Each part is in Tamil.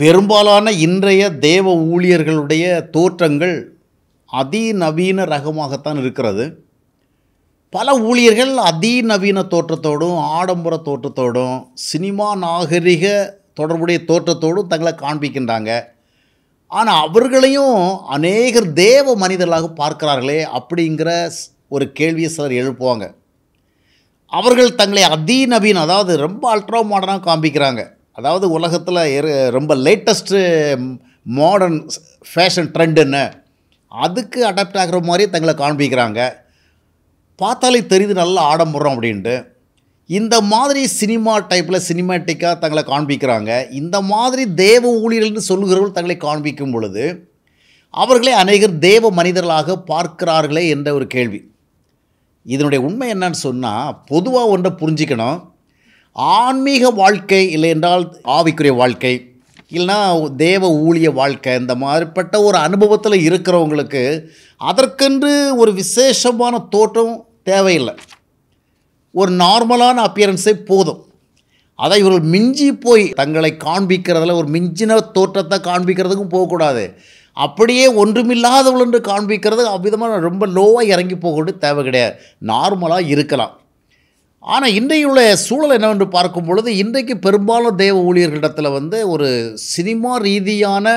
பெரும்பாலான இன்றைய தேவ ஊழியர்களுடைய தோற்றங்கள் அதிநவீன ரகமாகத்தான் இருக்கிறது பல ஊழியர்கள் அதிநவீன தோற்றத்தோடும் ஆடம்பர தோற்றத்தோடும் சினிமா நாகரிக தொடர்புடைய தோற்றத்தோடும் தங்களை காண்பிக்கின்றாங்க ஆனால் அவர்களையும் அநேகர் தேவ மனிதர்களாக பார்க்கிறார்களே அப்படிங்கிற ஒரு கேள்வியை சிலர் எழுப்புவாங்க அவர்கள் தங்களை அதிநவீன அதாவது ரொம்ப அல்ட்ரா மாடர்னாக காண்பிக்கிறாங்க அதாவது உலகத்தில் ரொம்ப லேட்டஸ்ட்டு மாடர்ன் ஃபேஷன் ட்ரெண்டுன்னு அதுக்கு அடாப்ட் ஆகிற மாதிரி தங்களை காண்பிக்கிறாங்க பார்த்தாலே தெரியுது நல்லா ஆடம்புறோம் அப்படின்ட்டு இந்த மாதிரி சினிமா டைப்பில் சினிமேட்டிக்காக தங்களை காண்பிக்கிறாங்க இந்த மாதிரி தேவ ஊழியர்கள்னு சொல்லுகிறவர்கள் தங்களை காண்பிக்கும் பொழுது அவர்களே அநேகர் தேவ மனிதர்களாக பார்க்கிறார்களே என்ற ஒரு கேள்வி இதனுடைய உண்மை என்னன்னு சொன்னால் பொதுவாக ஒன்றை புரிஞ்சிக்கணும் ஆன்மீக வாழ்க்கை இல்லை என்றால் ஆவிக்குரிய வாழ்க்கை இல்லைனா தேவ ஊழிய வாழ்க்கை இந்த மாதிரிப்பட்ட ஒரு அனுபவத்தில் இருக்கிறவங்களுக்கு அதற்கென்று ஒரு விசேஷமான தோற்றம் தேவையில்லை ஒரு நார்மலான அப்பியரன்ஸே போதும் அதை இவர்கள் மிஞ்சி போய் தங்களை காண்பிக்கிறதுல ஒரு மிஞ்சின தோற்றத்தை காண்பிக்கிறதுக்கும் போகக்கூடாது அப்படியே ஒன்றுமில்லாதவள் என்று காண்பிக்கிறது அவ்விதமாக ரொம்ப லோவாக இறங்கி போகக்கூடிய தேவை கிடையாது நார்மலாக இருக்கலாம் ஆனால் இன்றையுள்ள சூழல் என்னவென்று பார்க்கும் பொழுது இன்றைக்கு பெரும்பாலும் தேவ ஊழியர்களிடத்தில் வந்து ஒரு சினிமா ரீதியான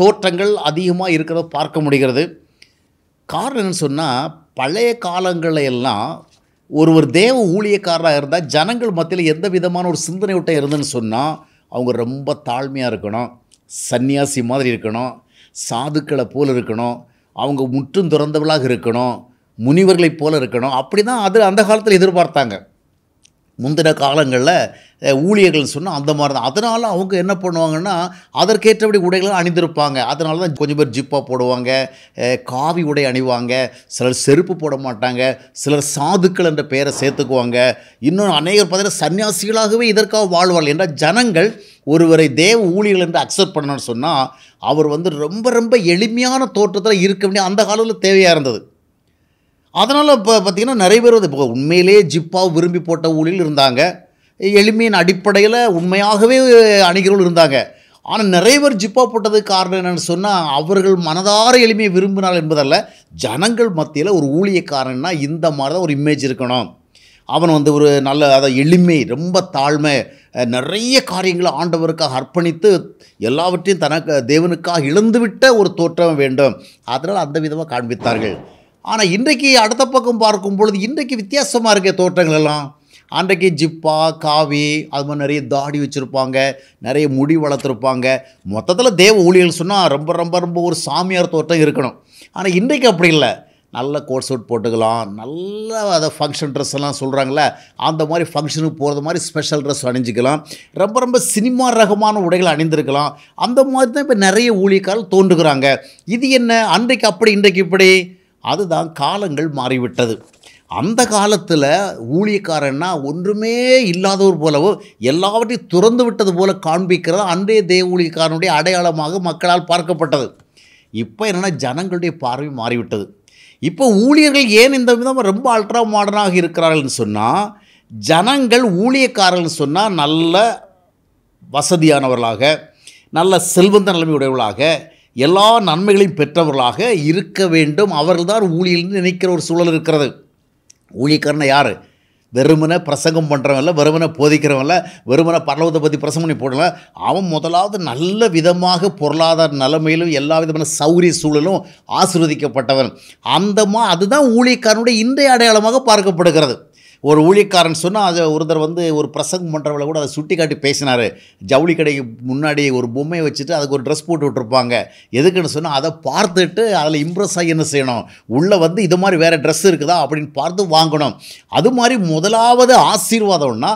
தோற்றங்கள் அதிகமாக இருக்கிறத பார்க்க முடிகிறது காரணம் என்னன்னு சொன்னால் பழைய காலங்களில் எல்லாம் ஒருவர் தேவ ஊழியக்காரராக இருந்தால் ஜனங்கள் மத்தியில் எந்த விதமான ஒரு சிந்தனை விட்டம் இருந்துன்னு சொன்னால் அவங்க ரொம்ப தாழ்மையாக இருக்கணும் சன்னியாசி மாதிரி இருக்கணும் சாதுக்களை போல் இருக்கணும் அவங்க முற்றும் துறந்தவளாக இருக்கணும் முனிவர்களைப் போல் இருக்கணும் அப்படி தான் அது அந்த காலத்தில் எதிர்பார்த்தாங்க முந்தின காலங்களில் ஊழியர்கள்னு சொன்னால் அந்த மாதிரி தான் அதனால் அவங்க என்ன பண்ணுவாங்கன்னா அதற்கேற்றபடி உடைகளும் அணிந்திருப்பாங்க அதனால தான் கொஞ்சம் பேர் ஜிப்பாக போடுவாங்க காவி உடை அணிவாங்க சிலர் செருப்பு போட மாட்டாங்க சிலர் சாதுக்கள் என்ற பெயரை சேர்த்துக்குவாங்க இன்னும் அநேகர் பார்த்தீங்கன்னா சன்னியாசிகளாகவே இதற்காக வாழ்வாள் என்றால் ஜனங்கள் ஒருவரை தேவ ஊழியர்கள் என்று அக்செப்ட் பண்ணணும்னு சொன்னால் அவர் வந்து ரொம்ப ரொம்ப எளிமையான தோற்றத்தில் இருக்க வேண்டிய அந்த காலத்தில் தேவையாக இருந்தது அதனால் இப்போ பார்த்திங்கன்னா நிறைய பேர் வந்து இப்போ உண்மையிலே ஜிப்பாக விரும்பி போட்ட ஊழியில் இருந்தாங்க எளிமையின் அடிப்படையில் உண்மையாகவே அணிகிறவள் இருந்தாங்க ஆனால் நிறைய பேர் ஜிப்பா போட்டதுக்கு காரணம் என்னென்னு சொன்னால் அவர்கள் மனதார எளிமையை விரும்பினால் என்பதல்ல ஜனங்கள் மத்தியில் ஒரு ஊழிய காரணம்னா இந்த மாதிரி தான் ஒரு இமேஜ் இருக்கணும் அவன் வந்து ஒரு நல்ல அதை எளிமை ரொம்ப தாழ்மை நிறைய காரியங்களை ஆண்டவருக்காக அர்ப்பணித்து எல்லாவற்றையும் தனக்கு தேவனுக்காக இழந்துவிட்ட ஒரு தோற்றம் வேண்டும் அதனால் அந்த விதமாக காண்பித்தார்கள் ஆனால் இன்றைக்கு அடுத்த பக்கம் பார்க்கும் பொழுது இன்றைக்கு வித்தியாசமாக இருக்க தோற்றங்கள் எல்லாம் அன்றைக்கு ஜிப்பா காவி அது மாதிரி நிறைய தாடி வச்சுருப்பாங்க நிறைய முடி வளர்த்துருப்பாங்க மொத்தத்தில் தேவ ஊழியர்கள் சொன்னால் ரொம்ப ரொம்ப ரொம்ப ஒரு சாமியார் தோட்டம் இருக்கணும் ஆனால் இன்றைக்கு அப்படி இல்லை நல்ல கோட் சூட் போட்டுக்கலாம் நல்ல அதை ஃபங்க்ஷன் ட்ரெஸ் எல்லாம் சொல்கிறாங்களே அந்த மாதிரி ஃபங்க்ஷனுக்கு போகிறது மாதிரி ஸ்பெஷல் ட்ரெஸ் அணிஞ்சிக்கலாம் ரொம்ப ரொம்ப சினிமா ரகமான உடைகள் அணிந்திருக்கலாம் அந்த மாதிரி தான் இப்போ நிறைய ஊழியர்கள் தோன்றுகிறாங்க இது என்ன அன்றைக்கு அப்படி இன்றைக்கு இப்படி அதுதான் காலங்கள் மாறிவிட்டது அந்த காலத்தில் ஊழியக்காரன்னா ஒன்றுமே இல்லாதவர் போலவோ எல்லாவற்றையும் துறந்து விட்டது போல காண்பிக்கிறது அன்றைய தேவ ஊழியக்காரனுடைய அடையாளமாக மக்களால் பார்க்கப்பட்டது இப்போ என்னென்னா ஜனங்களுடைய பார்வை மாறிவிட்டது இப்போ ஊழியர்கள் ஏன் இந்த விதமாக ரொம்ப அல்ட்ரா மாடர்னாக இருக்கிறார்கள்னு சொன்னால் ஜனங்கள் ஊழியக்காரர்கள் சொன்னால் நல்ல வசதியானவர்களாக நல்ல செல்வந்த நிலைமை உடையவர்களாக எல்லா நன்மைகளையும் பெற்றவர்களாக இருக்க வேண்டும் அவர்கள்தான் ஊழியில் நினைக்கிற ஒரு சூழல் இருக்கிறது ஊழியக்காரனை யார் வெறுமனை பிரசங்கம் பண்ணுறவன்ல வெறுமனை போதிக்கிறவன்ல வெறுமனை பரவத்தை பற்றி பிரசங்கம் பண்ணி போடலாம் அவன் முதலாவது நல்ல விதமாக பொருளாதார நிலைமையிலும் எல்லா விதமான சௌரிய சூழலும் ஆசிர்வதிக்கப்பட்டவன் அந்த மா அதுதான் ஊழியக்காரனுடைய இன்றைய அடையாளமாக பார்க்கப்படுகிறது ஒரு ஊழியக்காரன் சொன்னால் அதை ஒருத்தர் வந்து ஒரு பிரசங்கம் பண்ணுறவள கூட அதை சுட்டி காட்டி பேசினார் ஜவுளி கடைக்கு முன்னாடி ஒரு பொம்மையை வச்சுட்டு அதுக்கு ஒரு ட்ரெஸ் போட்டு விட்ருப்பாங்க எதுக்குன்னு சொன்னால் அதை பார்த்துட்டு அதில் இம்ப்ரெஸ் ஆகி என்ன செய்யணும் உள்ளே வந்து இது மாதிரி வேறு ட்ரெஸ் இருக்குதா அப்படின்னு பார்த்து வாங்கணும் அது மாதிரி முதலாவது ஆசீர்வாதம்னா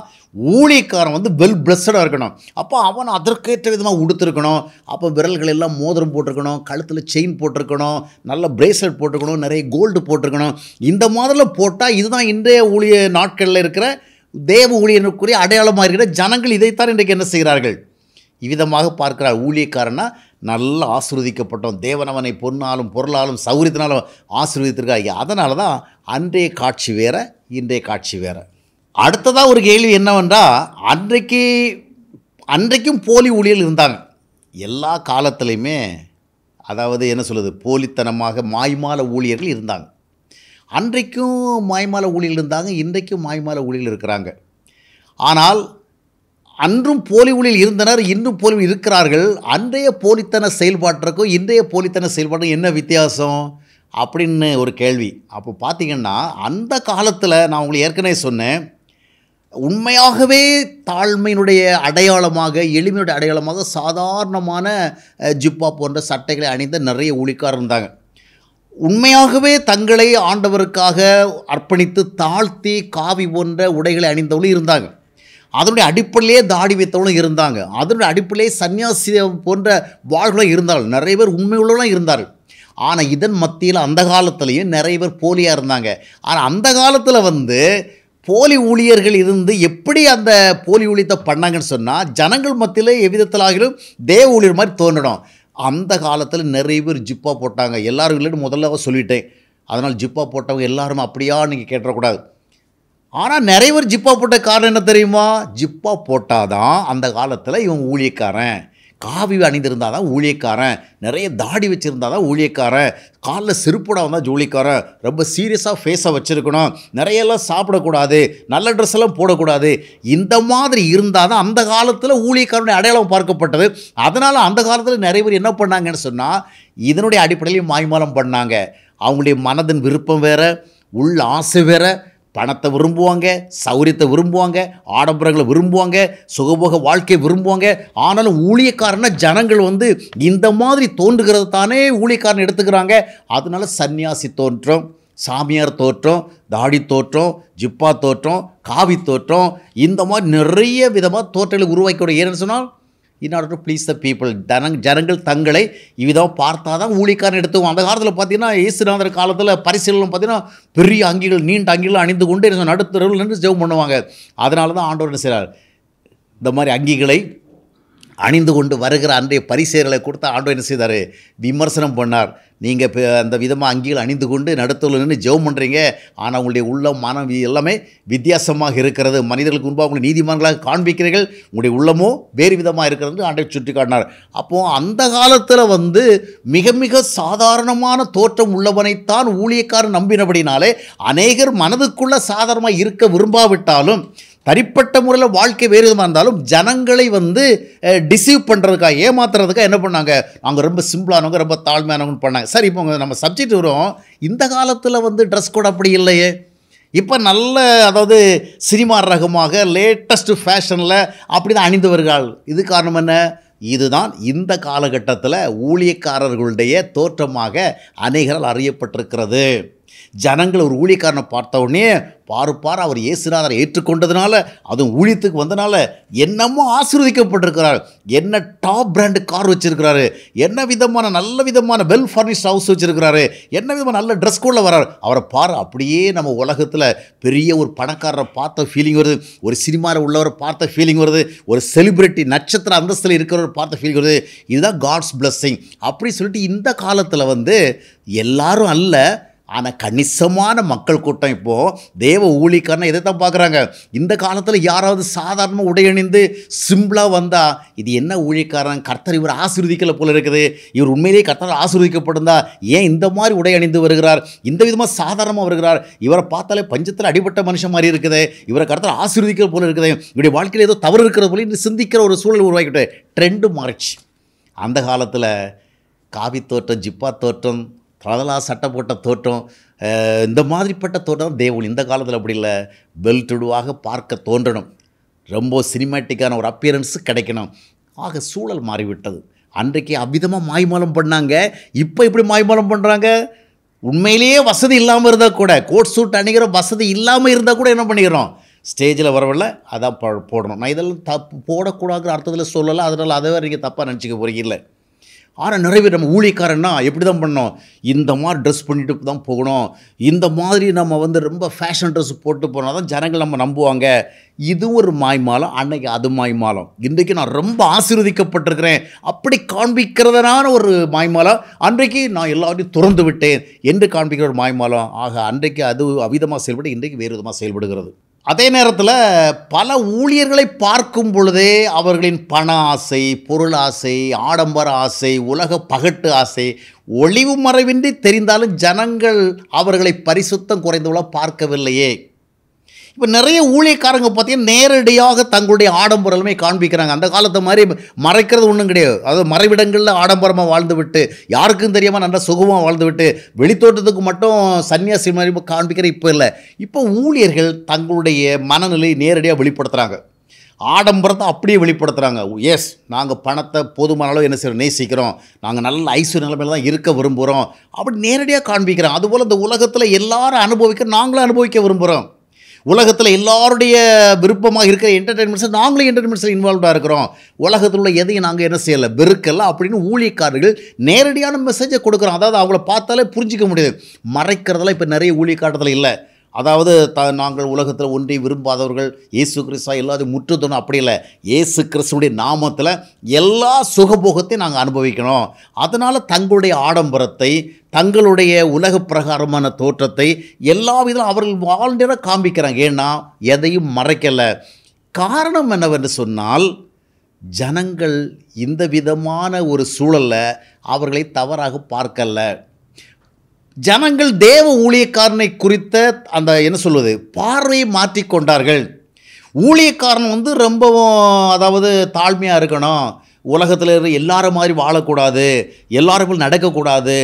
ஊழியக்காரன் வந்து வெல் பிளஸ்டாக இருக்கணும் அப்போ அவன் அதற்கேற்ற விதமாக உடுத்திருக்கணும் அப்போ விரல்கள் எல்லாம் மோதிரம் போட்டிருக்கணும் கழுத்தில் செயின் போட்டிருக்கணும் நல்ல பிரேஸ்லெட் போட்டிருக்கணும் நிறைய கோல்டு போட்டிருக்கணும் இந்த மாதிரிலாம் போட்டால் இதுதான் இன்றைய ஊழிய நாட்களில் இருக்கிற தேவ ஊழியனுக்குரிய அடையாளமாக இருக்கிற ஜனங்கள் இதைத்தான் இன்றைக்கு என்ன செய்கிறார்கள் இவ்விதமாக பார்க்கிறார் ஊழியக்காரனா நல்லா ஆசிர்வதிக்கப்பட்டோம் தேவனவனை பொன்னாலும் பொருளாலும் சௌரியத்தினாலும் ஆசிர்வதித்திருக்காங்க அதனால தான் அன்றைய காட்சி வேற இன்றைய காட்சி வேறு அடுத்ததாக ஒரு கேள்வி என்னவென்றால் அன்றைக்கு அன்றைக்கும் போலி ஊழியல் இருந்தாங்க எல்லா காலத்துலேயுமே அதாவது என்ன சொல்லுது போலித்தனமாக மாய்மால ஊழியர்கள் இருந்தாங்க அன்றைக்கும் மாய்மால ஊழியர்கள் இருந்தாங்க இன்றைக்கும் மாய்மால ஊழியர்கள் இருக்கிறாங்க ஆனால் அன்றும் போலி ஊழியர் இருந்தனர் இன்றும் போலி இருக்கிறார்கள் அன்றைய போலித்தன செயல்பாட்டிற்கும் இன்றைய போலித்தன செயல்பாட்டுக்கும் என்ன வித்தியாசம் அப்படின்னு ஒரு கேள்வி அப்போ பார்த்திங்கன்னா அந்த காலத்தில் நான் உங்களுக்கு ஏற்கனவே சொன்னேன் உண்மையாகவே தாழ்மையினுடைய அடையாளமாக எளிமையுடைய அடையாளமாக சாதாரணமான ஜிப்பா போன்ற சட்டைகளை அணிந்த நிறைய ஊழிக்கார் இருந்தாங்க உண்மையாகவே தங்களை ஆண்டவருக்காக அர்ப்பணித்து தாழ்த்தி காவி போன்ற உடைகளை அணிந்தவளும் இருந்தாங்க அதனுடைய அடிப்படையிலே தாடி வைத்தவங்களும் இருந்தாங்க அதனுடைய அடிப்படையிலே சன்னியாசி போன்ற வாழ்களும் இருந்தார்கள் நிறைய பேர் உண்மையுள்ளவளும் இருந்தார்கள் ஆனால் இதன் மத்தியில் அந்த காலத்துலேயும் நிறைய பேர் போலியாக இருந்தாங்க ஆனால் அந்த காலத்தில் வந்து போலி ஊழியர்கள் இருந்து எப்படி அந்த போலி ஊழியத்தை பண்ணாங்கன்னு சொன்னால் ஜனங்கள் மத்தியில் எவ்விதத்திலாகிலும் தேவ ஊழியர் மாதிரி தோன்றணும் அந்த காலத்தில் நிறைய பேர் ஜிப்பாக போட்டாங்க எல்லாரும் இல்லைன்னு முதல்ல சொல்லிட்டேன் அதனால் ஜிப்பாக போட்டவங்க எல்லாரும் அப்படியா நீங்கள் கேட்டுறக்கூடாது ஆனால் நிறைய பேர் ஜிப்பாக போட்ட காரணம் என்ன தெரியுமா ஜிப்பாக போட்டால் தான் அந்த காலத்தில் இவன் ஊழியக்காரன் காவி அணிந்திருந்தால் தான் ஊழியக்காரன் நிறைய தாடி வச்சுருந்தால் தான் ஊழியக்காரன் காலில் செருப்புடா வந்தால் ஜூலிக்காரன் ரொம்ப சீரியஸாக ஃபேஸாக வச்சுருக்கணும் நிறையெல்லாம் சாப்பிடக்கூடாது நல்ல ட்ரெஸ் எல்லாம் போடக்கூடாது இந்த மாதிரி இருந்தால் தான் அந்த காலத்தில் ஊழியக்காரனுடைய அடையாளம் பார்க்கப்பட்டது அதனால் அந்த காலத்தில் நிறைய பேர் என்ன பண்ணாங்கன்னு சொன்னால் இதனுடைய அடிப்படையிலையும் மாய்மாலம் பண்ணாங்க அவங்களுடைய மனதின் விருப்பம் வேறு உள்ள ஆசை வேறு பணத்தை விரும்புவாங்க சௌரியத்தை விரும்புவாங்க ஆடம்பரங்களை விரும்புவாங்க சுகபோக வாழ்க்கையை விரும்புவாங்க ஆனாலும் ஊழியக்காரன ஜனங்கள் வந்து இந்த மாதிரி தோன்றுகிறது தானே ஊழியக்காரன் எடுத்துக்கிறாங்க அதனால சன்னியாசி தோற்றம் சாமியார் தோற்றம் தாடி தோற்றம் ஜிப்பா தோற்றம் காவி தோற்றம் இந்த மாதிரி நிறைய விதமாக தோற்றங்களை உருவாக்கி ஏன்னு சொன்னால் in order to please the people ஜனங் ஜனங்கள் தங்களை இவ்விதம் பார்த்தா தான் ஊழிக்காரன் எடுத்துவோம் அந்த காலத்தில் பார்த்தீங்கன்னா இயேசுநாதர் காலத்தில் பரிசீலனம் பார்த்தீங்கன்னா பெரிய அங்கிகள் நீண்ட அங்கிகள் அணிந்து கொண்டு நடுத்தரவில் நின்று ஜெவம் பண்ணுவாங்க அதனால தான் ஆண்டவர் செய்கிறார் இந்த மாதிரி அங்கிகளை அணிந்து கொண்டு வருகிற அன்றைய பரிசேரலை கொடுத்து ஆண்டோ என்ன செய்தார் விமர்சனம் பண்ணார் நீங்கள் அந்த விதமாக அங்கீகள் அணிந்து கொண்டு நடத்தல நின்று ஜெபம் பண்ணுறீங்க ஆனால் உங்களுடைய உள்ளம் மனம் எல்லாமே வித்தியாசமாக இருக்கிறது மனிதர்களுக்கு முன்பாக உங்களை நீதிமன்றங்களாக காண்பிக்கிறீர்கள் உங்களுடைய உள்ளமோ வேறு விதமாக இருக்கிறது ஆண்டை சுட்டி காட்டினார் அப்போது அந்த காலத்தில் வந்து மிக மிக சாதாரணமான தோற்றம் உள்ளவனைத்தான் ஊழியக்காரன் நம்பினபடினாலே அநேகர் மனதுக்குள்ளே சாதாரணமாக இருக்க விரும்பாவிட்டாலும் தனிப்பட்ட முறையில் வாழ்க்கை வேறு விதமாக இருந்தாலும் ஜனங்களை வந்து டிசீவ் பண்ணுறதுக்காக ஏமாத்துறதுக்காக என்ன பண்ணாங்க அவங்க ரொம்ப சிம்பிளானவங்க ரொம்ப தாழ்மையானவங்க பண்ணாங்க சரி இப்போ நம்ம சப்ஜெக்ட் வரும் இந்த காலத்தில் வந்து ட்ரெஸ் கோட் அப்படி இல்லையே இப்போ நல்ல அதாவது சினிமா ரகமாக லேட்டஸ்ட்டு ஃபேஷனில் அப்படி தான் அணிந்து வருகிறாள் இது காரணம் என்ன இதுதான் இந்த காலகட்டத்தில் ஊழியக்காரர்களுடைய தோற்றமாக அநேகரால் அறியப்பட்டிருக்கிறது ஜனங்கள் ஒரு ஊழியக்காரனை பார்த்த உடனே பாருப்பார் அவர் இயேசுநாதரை ஏற்றுக்கொண்டதுனால அதுவும் ஊழியத்துக்கு வந்தனால என்னமோ ஆசீர்வதிக்கப்பட்டிருக்கிறார் என்ன டாப் பிராண்டு கார் வச்சுருக்கிறாரு என்ன விதமான நல்ல விதமான வெல் ஃபர்னிஷ்ட் ஹவுஸ் வச்சுருக்கிறாரு என்ன விதமான நல்ல ட்ரெஸ் கோடில் வரார் அவரை பார் அப்படியே நம்ம உலகத்தில் பெரிய ஒரு பணக்காரரை பார்த்த ஃபீலிங் வருது ஒரு சினிமாவில் உள்ளவரை பார்த்த ஃபீலிங் வருது ஒரு செலிப்ரிட்டி நட்சத்திர அந்தஸ்தில் இருக்கிறவர் பார்த்த ஃபீலிங் வருது இதுதான் காட்ஸ் பிளஸ்ஸிங் அப்படி சொல்லிட்டு இந்த காலத்தில் வந்து எல்லாரும் அல்ல ஆனால் கணிசமான மக்கள் கூட்டம் இப்போது தேவ ஊழிக்கான இதை தான் பார்க்குறாங்க இந்த காலத்தில் யாராவது சாதாரணமாக உடையணிந்து சிம்பிளாக வந்தால் இது என்ன ஊழிக்காரன் கர்த்தர் இவர் ஆசிர்வதிக்கலை போல இருக்குது இவர் உண்மையிலேயே கர்த்தர் ஆசிர்வதிக்கப்பட்டிருந்தா ஏன் இந்த மாதிரி உடை அணிந்து வருகிறார் இந்த விதமாக சாதாரணமாக வருகிறார் இவரை பார்த்தாலே பஞ்சத்தில் அடிபட்ட மனுஷன் மாதிரி இருக்குது இவரை கர்த்தர் ஆசிர்வதிக்கிற போல இருக்குது இவருடைய வாழ்க்கையில் ஏதோ தவறு இருக்கிற போல சிந்திக்கிற ஒரு சூழல் உருவாக்கிட்டு ட்ரெண்டு மாறிச்சு அந்த காலத்தில் காவி தோற்றம் ஜிப்பா தோற்றம் தலதலா சட்டை போட்ட தோற்றம் இந்த மாதிரிப்பட்ட தோற்றம் தேவன் இந்த காலத்தில் அப்படி இல்லை வெல்டுடுவாக பார்க்க தோன்றணும் ரொம்ப சினிமேட்டிக்கான ஒரு அப்பியரன்ஸு கிடைக்கணும் ஆக சூழல் மாறிவிட்டது அன்றைக்கு அவ்விதமாக மாய்மாலம் பண்ணாங்க இப்போ இப்படி மாய்மாலம் பண்ணுறாங்க உண்மையிலேயே வசதி இல்லாமல் இருந்தால் கூட கோட் சூட் அணிகிற வசதி இல்லாமல் இருந்தால் கூட என்ன பண்ணிக்கிறோம் ஸ்டேஜில் வரவில்ல அதான் போடணும் நான் இதெல்லாம் தப்பு போடக்கூடாதுங்கிற அர்த்தத்தில் சொல்லலை அதனால் அதை நீங்கள் தப்பாக நினச்சிக்க போகிறீங்க இல்லை ஆனால் நிறைய பேர் நம்ம ஊழிக்காரன்னா எப்படி தான் பண்ணோம் இந்த மாதிரி ட்ரெஸ் பண்ணிட்டு தான் போகணும் இந்த மாதிரி நம்ம வந்து ரொம்ப ஃபேஷன் ட்ரெஸ் போட்டு போனால் தான் ஜனங்கள் நம்ம நம்புவாங்க இது ஒரு மாய்மாலம் அன்னைக்கு அது மாய்மாலம் இன்றைக்கு நான் ரொம்ப ஆசீர்வதிக்கப்பட்டிருக்கிறேன் அப்படி காண்பிக்கிறதனான ஒரு மாய்மாலம் அன்றைக்கு நான் எல்லாரையும் திறந்து விட்டேன் என்று காண்பிக்கிற ஒரு மாய்மாலம் ஆக அன்றைக்கு அது அவிதமாக செயல்பட இன்றைக்கு வேறு விதமாக செயல்படுகிறது அதே நேரத்தில் பல ஊழியர்களை பார்க்கும் பொழுதே அவர்களின் பண ஆசை பொருள் ஆசை ஆடம்பர ஆசை உலக பகட்டு ஆசை ஒளிவு மறைவின்றி தெரிந்தாலும் ஜனங்கள் அவர்களை பரிசுத்தம் குறைந்தவளாக பார்க்கவில்லையே இப்போ நிறைய ஊழியக்காரங்க பார்த்தீங்கன்னா நேரடியாக தங்களுடைய ஆடம்பரமே காண்பிக்கிறாங்க அந்த காலத்தை மாதிரி மறைக்கிறது ஒன்றும் கிடையாது அதாவது மறைவிடங்களில் ஆடம்பரமாக வாழ்ந்துவிட்டு யாருக்கும் தெரியாமல் நல்லா சுகமாக வாழ்ந்துவிட்டு வெளித்தோட்டத்துக்கு மட்டும் சன்னியாசி மாதிரி காண்பிக்கிற இப்போ இல்லை இப்போ ஊழியர்கள் தங்களுடைய மனநிலையை நேரடியாக வெளிப்படுத்துகிறாங்க ஆடம்பரத்தை அப்படியே வெளிப்படுத்துகிறாங்க எஸ் நாங்கள் பணத்தை போதுமான அளவு என்ன செய்கிறோம் நேசிக்கிறோம் நாங்கள் நல்ல ஐஸ்வர்ய நிலைமையில் தான் இருக்க விரும்புகிறோம் அப்படி நேரடியாக காண்பிக்கிறோம் அதுபோல் இந்த உலகத்தில் எல்லாரும் அனுபவிக்க நாங்களும் அனுபவிக்க விரும்புகிறோம் உலகத்தில் எல்லாருடைய விருப்பமாக இருக்கிற என்டர்டைன்மெண்ட்ஸ் நாங்களும் என்டர்டைன்மெண்ட்ஸில் இன்வால்வாக இருக்கிறோம் உலகத்தில் உள்ள எதையும் நாங்கள் என்ன செய்யலை வெறுக்கல அப்படின்னு ஊழியக்காரர்கள் நேரடியான மெசேஜை கொடுக்குறோம் அதாவது அவங்கள பார்த்தாலே புரிஞ்சிக்க முடியாது மறைக்கிறதெல்லாம் இப்போ நிறைய ஊழியக்காரத்தில் இல்லை அதாவது த நாங்கள் உலகத்தில் ஒன்றி விரும்பாதவர்கள் இயேசு கிறிஸ்தா எல்லாத்தையும் முற்றுத்தணும் அப்படி இல்லை இயேசு கிறிஸ்துடைய நாமத்தில் எல்லா சுகபோகத்தையும் நாங்கள் அனுபவிக்கணும் அதனால் தங்களுடைய ஆடம்பரத்தை தங்களுடைய உலக பிரகாரமான தோற்றத்தை எல்லா விதம் அவர்கள் வாழ்ந்திட காமிக்கிறாங்க ஏன்னா எதையும் மறைக்கலை காரணம் என்னவென்று சொன்னால் ஜனங்கள் இந்த விதமான ஒரு சூழலில் அவர்களை தவறாக பார்க்கலை ஜனங்கள் தேவ ஊழியக்காரனை குறித்த அந்த என்ன சொல்வது பார்வையை மாற்றிக்கொண்டார்கள் ஊழியக்காரன் வந்து ரொம்பவும் அதாவது தாழ்மையாக இருக்கணும் உலகத்தில் இருந்து எல்லாரும் மாதிரி வாழக்கூடாது எல்லாரும் போல் நடக்கக்கூடாது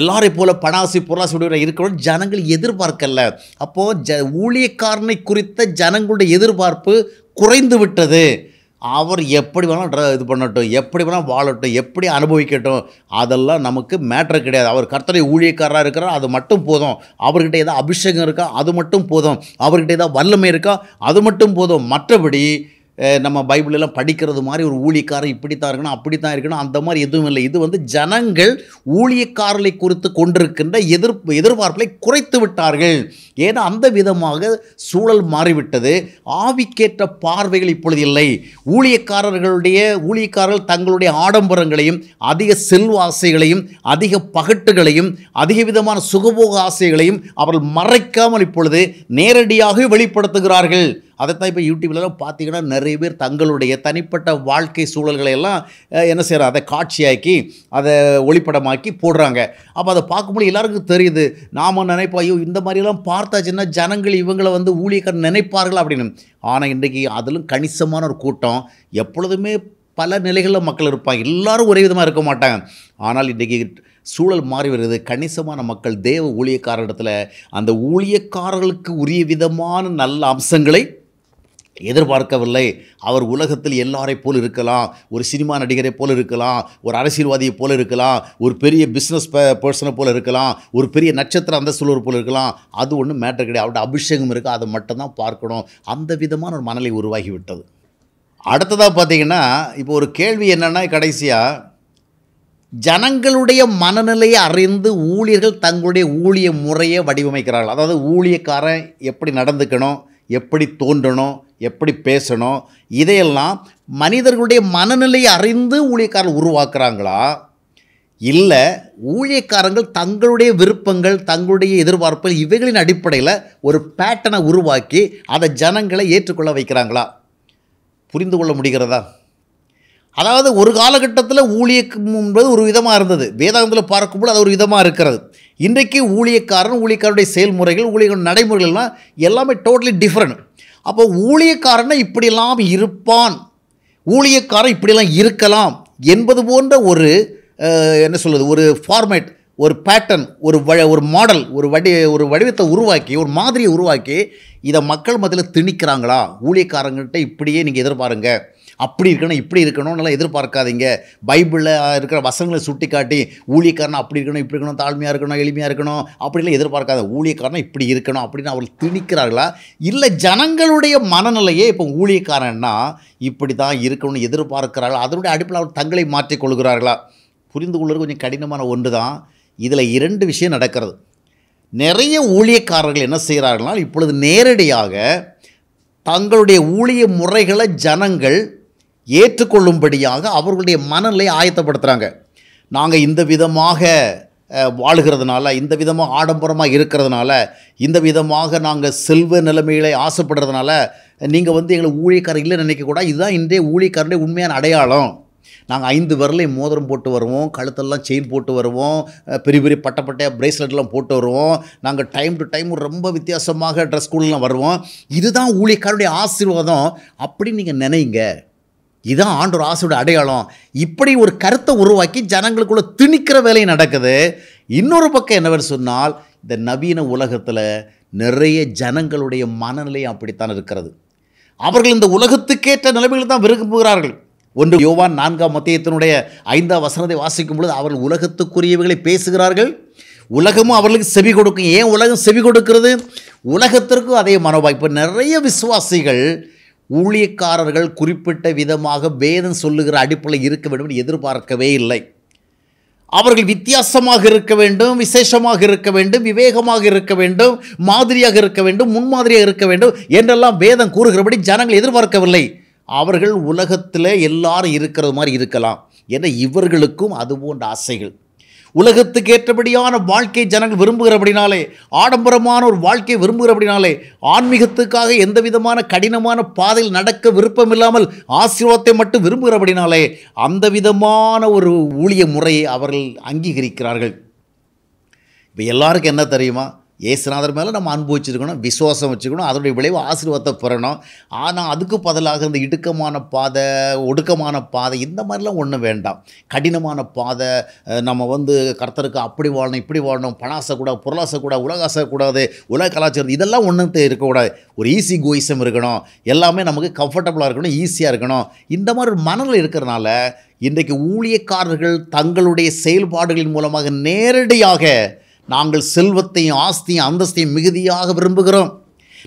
எல்லாரையும் போல் பணாசி பொருளாசி இருக்கணும் ஜனங்கள் எதிர்பார்க்கல அப்போது ஜ ஊழியக்காரனை குறித்த ஜனங்களுடைய எதிர்பார்ப்பு குறைந்து விட்டது அவர் எப்படி வேணால் இது பண்ணட்டும் எப்படி வேணால் வாழட்டும் எப்படி அனுபவிக்கட்டும் அதெல்லாம் நமக்கு மேட்ரு கிடையாது அவர் கர்த்தரை ஊழியக்காரராக இருக்கிறார் அது மட்டும் போதும் அவர்கிட்ட ஏதாவது அபிஷேகம் இருக்கா அது மட்டும் போதும் அவர்கிட்ட ஏதாவது வல்லமை இருக்கா அது மட்டும் போதும் மற்றபடி நம்ம பைபிளெல்லாம் படிக்கிறது மாதிரி ஒரு ஊழியக்காரன் இப்படித்தான் இருக்கணும் அப்படித்தான் இருக்கணும் அந்த மாதிரி எதுவும் இல்லை இது வந்து ஜனங்கள் ஊழியக்காரலை குறித்து கொண்டிருக்கின்ற எதிர்ப்பு எதிர்பார்ப்பை குறைத்து விட்டார்கள் ஏன்னா அந்த விதமாக சூழல் மாறிவிட்டது ஆவிக்கேற்ற பார்வைகள் இப்பொழுது இல்லை ஊழியக்காரர்களுடைய ஊழியக்காரர்கள் தங்களுடைய ஆடம்பரங்களையும் அதிக செல்வாசைகளையும் அதிக பகட்டுகளையும் அதிக விதமான சுகபோக ஆசைகளையும் அவர்கள் மறைக்காமல் இப்பொழுது நேரடியாகவே வெளிப்படுத்துகிறார்கள் அதைத்தான் இப்போ யூடியூப்லலாம் பார்த்தீங்கன்னா நிறைய பேர் தங்களுடைய தனிப்பட்ட வாழ்க்கை சூழல்களை எல்லாம் என்ன செய்கிறோம் அதை காட்சியாக்கி அதை ஒளிப்படமாக்கி போடுறாங்க அப்போ அதை பார்க்கும்போது எல்லாருக்கும் தெரியுது நாம் நினைப்போம் ஐயோ இந்த மாதிரிலாம் பார்த்தாச்சுன்னா ஜனங்கள் இவங்களை வந்து ஊழியக்கார் நினைப்பார்கள் அப்படின்னு ஆனால் இன்றைக்கி அதிலும் கணிசமான ஒரு கூட்டம் எப்பொழுதுமே பல நிலைகளில் மக்கள் இருப்பாங்க எல்லோரும் ஒரே விதமாக இருக்க மாட்டாங்க ஆனால் இன்றைக்கி சூழல் மாறி வருகிறது கணிசமான மக்கள் தேவ இடத்துல அந்த ஊழியக்காரர்களுக்கு உரிய விதமான நல்ல அம்சங்களை எதிர்பார்க்கவில்லை அவர் உலகத்தில் எல்லாரைப் போல் இருக்கலாம் ஒரு சினிமா நடிகரை போல் இருக்கலாம் ஒரு அரசியல்வாதியை போல் இருக்கலாம் ஒரு பெரிய பிஸ்னஸ் பர்சனை போல் இருக்கலாம் ஒரு பெரிய நட்சத்திர சூழல் போல் இருக்கலாம் அது ஒன்றும் மேட்டர் கிடையாது அவரோட அபிஷேகம் இருக்குது அதை மட்டும்தான் பார்க்கணும் அந்த விதமான ஒரு மனநிலை உருவாகி விட்டது அடுத்ததாக பார்த்திங்கன்னா இப்போ ஒரு கேள்வி என்னென்னா கடைசியாக ஜனங்களுடைய மனநிலையை அறிந்து ஊழியர்கள் தங்களுடைய ஊழிய முறையை வடிவமைக்கிறார்கள் அதாவது ஊழியக்காரன் எப்படி நடந்துக்கணும் எப்படி தோன்றணும் எப்படி பேசணும் இதையெல்லாம் மனிதர்களுடைய மனநிலையை அறிந்து ஊழியக்காரர்கள் உருவாக்குறாங்களா இல்லை ஊழியக்காரங்கள் தங்களுடைய விருப்பங்கள் தங்களுடைய எதிர்பார்ப்புகள் இவைகளின் அடிப்படையில் ஒரு பேட்டனை உருவாக்கி அதை ஜனங்களை ஏற்றுக்கொள்ள வைக்கிறாங்களா புரிந்து கொள்ள முடிகிறதா அதாவது ஒரு காலகட்டத்தில் ஊழியக்கம் என்பது ஒரு விதமாக இருந்தது வேதாந்தத்தில் பார்க்கும்போது அது ஒரு விதமாக இருக்கிறது இன்றைக்கு ஊழியக்காரன் ஊழியக்காரனுடைய செயல்முறைகள் ஊழியர்கள் நடைமுறைகள்லாம் எல்லாமே டோட்டலி டிஃப்ரெண்ட் அப்போ ஊழியக்காரனை இப்படிலாம் இருப்பான் ஊழியக்காரன் இப்படிலாம் இருக்கலாம் என்பது போன்ற ஒரு என்ன சொல்வது ஒரு ஃபார்மேட் ஒரு பேட்டர்ன் ஒரு வ ஒரு மாடல் ஒரு வடி ஒரு வடிவத்தை உருவாக்கி ஒரு மாதிரியை உருவாக்கி இதை மக்கள் மத்தியில் திணிக்கிறாங்களா ஊழியக்காரங்கள்ட்ட இப்படியே நீங்கள் எதிர்பாருங்கள் அப்படி இருக்கணும் இப்படி இருக்கணும்லாம் எதிர்பார்க்காதீங்க பைபிளில் இருக்கிற வசங்களை சுட்டி காட்டி ஊழியக்காரன் அப்படி இருக்கணும் இப்படி இருக்கணும் தாழ்மையாக இருக்கணும் எளிமையாக இருக்கணும் அப்படிலாம் எதிர்பார்க்காத ஊழியக்காரனை இப்படி இருக்கணும் அப்படின்னு அவர்கள் திணிக்கிறார்களா இல்லை ஜனங்களுடைய மனநிலையே இப்போ ஊழியக்காரன்னா இப்படி தான் இருக்கணும்னு எதிர்பார்க்கிறார்கள் அதனுடைய அடிப்படையில் அவர் தங்களை மாற்றிக்கொள்கிறார்களா புரிந்து கொள்வது கொஞ்சம் கடினமான ஒன்று தான் இதில் இரண்டு விஷயம் நடக்கிறது நிறைய ஊழியக்காரர்கள் என்ன செய்கிறார்கள்னால் இப்பொழுது நேரடியாக தங்களுடைய ஊழிய முறைகளை ஜனங்கள் ஏற்றுக்கொள்ளும்படியாக அவர்களுடைய மனநிலை ஆயத்தப்படுத்துகிறாங்க நாங்கள் இந்த விதமாக வாழுகிறதுனால இந்த விதமாக ஆடம்பரமாக இருக்கிறதுனால இந்த விதமாக நாங்கள் செல்வ நிலைமைகளை ஆசைப்படுறதுனால நீங்கள் வந்து எங்களை ஊழியக்காரர் இல்லை நினைக்கக்கூடாது இதுதான் இன்றைய ஊழியக்காரனுடைய உண்மையான அடையாளம் நாங்கள் ஐந்து விரலையும் மோதிரம் போட்டு வருவோம் கழுத்தெல்லாம் செயின் போட்டு வருவோம் பெரிய பெரிய பட்டப்பட்டையாக பிரேஸ்லெட்லாம் போட்டு வருவோம் நாங்கள் டைம் டு டைம் ரொம்ப வித்தியாசமாக ட்ரெஸ் கூடலாம் வருவோம் இதுதான் ஊழியக்காரனுடைய ஆசீர்வாதம் அப்படின்னு நீங்கள் நினைங்க இதுதான் ஆண்டோர் ஆசையோட அடையாளம் இப்படி ஒரு கருத்தை உருவாக்கி ஜனங்களுக்குள்ளே திணிக்கிற வேலை நடக்குது இன்னொரு பக்கம் என்னவர் சொன்னால் இந்த நவீன உலகத்தில் நிறைய ஜனங்களுடைய மனநிலை அப்படித்தான் இருக்கிறது அவர்கள் இந்த உலகத்துக்கேற்ற நிலைமைகள் தான் விரும்புகிறார்கள் ஒன்று யோவான் நான்காம் மத்தியத்தினுடைய ஐந்தாம் வசனத்தை வாசிக்கும் பொழுது அவர்கள் உலகத்துக்குரியவைகளை பேசுகிறார்கள் உலகமும் அவர்களுக்கு செவி கொடுக்கும் ஏன் உலகம் செவி கொடுக்கிறது உலகத்திற்கும் அதே மனோபாய் இப்போ நிறைய விசுவாசிகள் ஊழியக்காரர்கள் குறிப்பிட்ட விதமாக வேதம் சொல்லுகிற அடிப்படையில் இருக்க வேண்டும் என்று எதிர்பார்க்கவே இல்லை அவர்கள் வித்தியாசமாக இருக்க வேண்டும் விசேஷமாக இருக்க வேண்டும் விவேகமாக இருக்க வேண்டும் மாதிரியாக இருக்க வேண்டும் முன்மாதிரியாக இருக்க வேண்டும் என்றெல்லாம் வேதம் கூறுகிறபடி ஜனங்கள் எதிர்பார்க்கவில்லை அவர்கள் உலகத்தில் எல்லாரும் இருக்கிறது மாதிரி இருக்கலாம் என இவர்களுக்கும் அதுபோன்ற ஆசைகள் உலகத்துக்கு ஏற்றபடியான வாழ்க்கை ஜனங்கள் விரும்புகிறபடினாலே ஆடம்பரமான ஒரு வாழ்க்கையை விரும்புகிறபடினாலே ஆன்மீகத்துக்காக எந்த விதமான கடினமான பாதையில் நடக்க விருப்பம் இல்லாமல் ஆசீர்வாதத்தை மட்டும் விரும்புகிறபடினாலே அந்த விதமான ஒரு ஊழிய முறையை அவர்கள் அங்கீகரிக்கிறார்கள் இப்போ எல்லாருக்கும் என்ன தெரியுமா ஏசுநாதர் மேலே நம்ம அன்பு வச்சுருக்கணும் விசுவாசம் வச்சுக்கணும் அதனுடைய விளைவு ஆசீர்வாதத்தை பெறணும் ஆனால் அதுக்கு பதிலாக இந்த இடுக்கமான பாதை ஒடுக்கமான பாதை இந்த மாதிரிலாம் ஒன்றும் வேண்டாம் கடினமான பாதை நம்ம வந்து கர்த்தருக்கு அப்படி வாழணும் இப்படி வாழணும் பணாசை கூட பொருளாசை கூட கூடாது உலக கலாச்சாரம் இதெல்லாம் ஒன்றும் இருக்கக்கூடாது ஒரு ஈஸி கோயிசம் இருக்கணும் எல்லாமே நமக்கு கம்ஃபர்டபுளாக இருக்கணும் ஈஸியாக இருக்கணும் இந்த மாதிரி ஒரு மனநிலை இருக்கிறனால இன்றைக்கு ஊழியக்காரர்கள் தங்களுடைய செயல்பாடுகளின் மூலமாக நேரடியாக நாங்கள் செல்வத்தையும் ஆஸ்தியும் அந்தஸ்தையும் மிகுதியாக விரும்புகிறோம்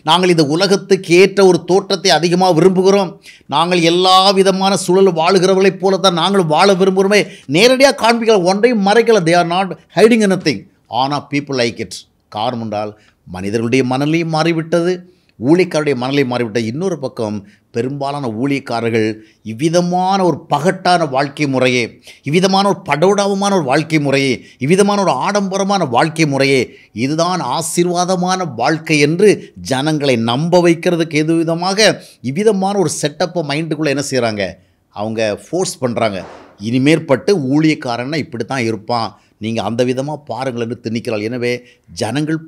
நாங்கள் இந்த உலகத்துக்கு ஏற்ற ஒரு தோற்றத்தை அதிகமாக விரும்புகிறோம் நாங்கள் எல்லா விதமான சூழல் வாழுகிறவர்களைப் போல தான் நாங்கள் வாழ விரும்புகிறோமே நேரடியாக காண்பிக்கலாம் ஒன்றையும் மறைக்கல they are not hiding anything ஆனால் பீப்புள் லைக் இட் காரணம் என்றால் மனிதர்களுடைய மனநிலையும் மாறிவிட்டது ஊழிக்காருடைய மனநிலையும் மாறிவிட்டது இன்னொரு பக்கம் பெரும்பாலான ஊழியக்காரர்கள் இவ்விதமான ஒரு பகட்டான வாழ்க்கை முறையே இவ்விதமான ஒரு படோடாவமான ஒரு வாழ்க்கை முறையே இவ்விதமான ஒரு ஆடம்பரமான வாழ்க்கை முறையே இதுதான் ஆசீர்வாதமான வாழ்க்கை என்று ஜனங்களை நம்ப வைக்கிறதுக்கு எது விதமாக இவ்விதமான ஒரு செட்டப்பை மைண்டுக்குள்ளே என்ன செய்கிறாங்க அவங்க ஃபோர்ஸ் பண்ணுறாங்க இனிமேற்பட்டு ஊழியக்காரன்னா இப்படி தான் இருப்பான் நீங்கள் அந்த விதமாக பாருங்கள் என்று திணிக்கிறாள் எனவே ஜனங்கள்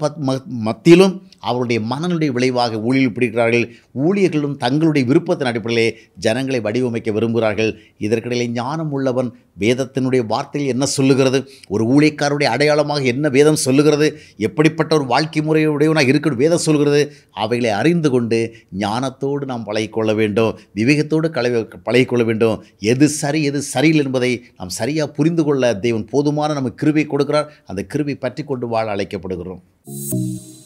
மத்தியிலும் அவருடைய மனநிலை விளைவாக ஊழியில் பிடிக்கிறார்கள் ஊழியர்களும் தங்களுடைய விருப்பத்தின் அடிப்படையிலே ஜனங்களை வடிவமைக்க விரும்புகிறார்கள் இதற்கிடையிலே ஞானம் உள்ளவன் வேதத்தினுடைய வார்த்தையில் என்ன சொல்லுகிறது ஒரு ஊழியக்காருடைய அடையாளமாக என்ன வேதம் சொல்லுகிறது எப்படிப்பட்ட ஒரு வாழ்க்கை முறையுடையவனாக இருக்கணும் வேதம் சொல்கிறது அவைகளை அறிந்து கொண்டு ஞானத்தோடு நாம் பழகிக்கொள்ள வேண்டும் விவேகத்தோடு கலை பழகிக்கொள்ள வேண்டும் எது சரி எது சரியில்லை என்பதை நாம் சரியாக புரிந்து கொள்ள தெய்வன் போதுமான நமக்கு கிருவி கொடுக்கிறார் அந்த கிருவி பற்றி கொண்டு வாழ அழைக்கப்படும் de